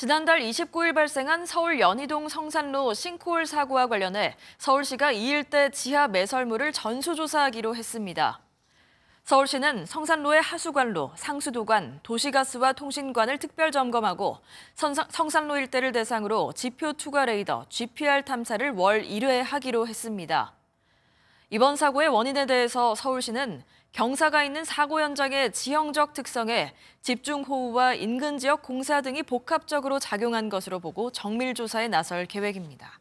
지난달 29일 발생한 서울 연희동 성산로 싱크홀 사고와 관련해 서울시가 2 일대 지하 매설물을 전수조사하기로 했습니다. 서울시는 성산로의 하수관로, 상수도관, 도시가스와 통신관을 특별 점검하고 성산로 일대를 대상으로 지표 투과 레이더, GPR 탐사를 월 1회 하기로 했습니다. 이번 사고의 원인에 대해서 서울시는 경사가 있는 사고 현장의 지형적 특성에 집중호우와 인근 지역 공사 등이 복합적으로 작용한 것으로 보고 정밀 조사에 나설 계획입니다.